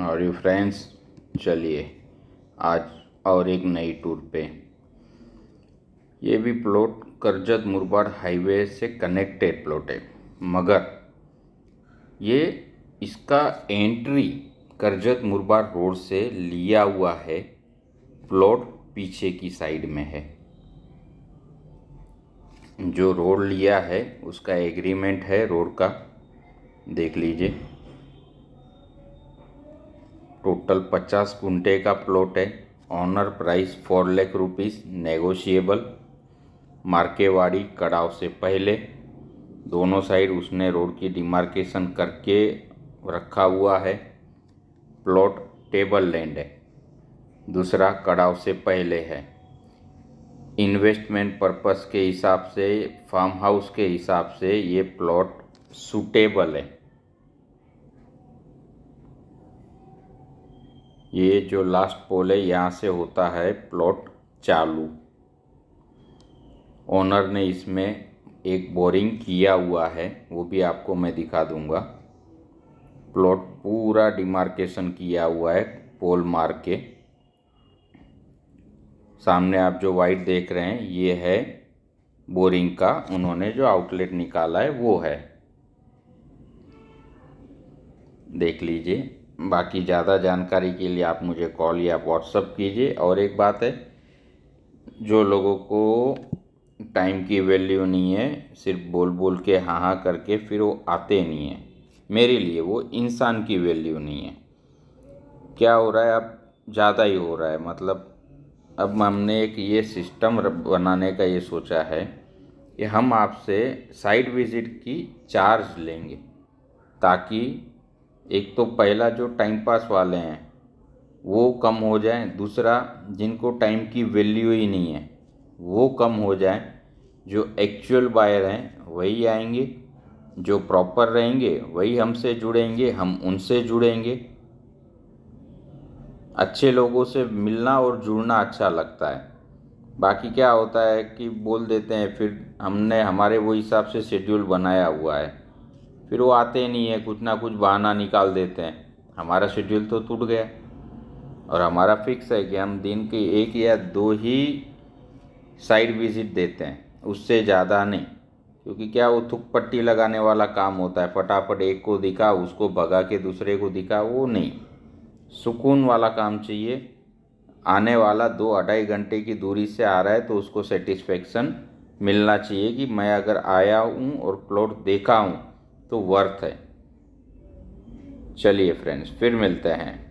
और you friends चलिए आज और एक नई टूर पे ये भी प्लॉट करजत मुरबाड हाईवे से कनेक्टेड प्लॉट है मगर ये इसका एंट्री करजत मुरबाड रोड से लिया हुआ है प्लॉट पीछे की साइड में है जो रोड लिया है उसका एग्रीमेंट है रोड का देख लीजिए टोटल पचास घंटे का प्लॉट है owner price four lakh rupees negotiable मार्केवाड़ी कड़ाव से पहले दोनों साइड उसने रोड की डिमार्केशन करके रखा हुआ है प्लॉट टेबल लैंड है दूसरा कड़ाव से पहले है इन्वेस्टमेंट पर्पस के हिसाब से फार्म हाउस के हिसाब से ये प्लॉट सूटेबल है ये जो लास्ट पोल है यहाँ से होता है प्लॉट चालू ओनर ने इसमें एक बोरिंग किया हुआ है वो भी आपको मैं दिखा दूंगा प्लॉट पूरा डिमार्केशन किया हुआ है पोल मार के सामने आप जो वाइट देख रहे हैं ये है बोरिंग का उन्होंने जो आउटलेट निकाला है वो है देख लीजिए बाकी ज़्यादा जानकारी के लिए आप मुझे कॉल या व्हाट्सअप कीजिए और एक बात है जो लोगों को टाइम की वैल्यू नहीं है सिर्फ बोल बोल के हाँ हाँ करके फिर वो आते नहीं हैं मेरे लिए वो इंसान की वैल्यू नहीं है क्या हो रहा है अब ज़्यादा ही हो रहा है मतलब अब हमने एक ये सिस्टम बनाने का ये सोचा है कि हम आपसे साइट विज़िट की चार्ज लेंगे ताकि एक तो पहला जो टाइम पास वाले हैं वो कम हो जाए दूसरा जिनको टाइम की वैल्यू ही नहीं है वो कम हो जाए जो एक्चुअल बायर हैं वही आएंगे जो प्रॉपर रहेंगे वही हमसे जुड़ेंगे हम उनसे जुड़ेंगे अच्छे लोगों से मिलना और जुड़ना अच्छा लगता है बाकी क्या होता है कि बोल देते हैं फिर हमने हमारे वो हिसाब से शेड्यूल बनाया हुआ है फिर वो आते नहीं है कुछ ना कुछ बहाना निकाल देते हैं हमारा शेड्यूल तो टूट गया और हमारा फिक्स है कि हम दिन के एक या दो ही साइड विजिट देते हैं उससे ज़्यादा नहीं क्योंकि क्या वो थुक पट्टी लगाने वाला काम होता है फटाफट एक को दिखा उसको भगा के दूसरे को दिखा वो नहीं सुकून वाला काम चाहिए आने वाला दो अढ़ाई घंटे की दूरी से आ रहा है तो उसको सेटिस्फेक्शन मिलना चाहिए कि मैं अगर आया हूँ और प्लॉट देखा हूँ तो वर्थ है चलिए फ्रेंड्स फिर मिलते हैं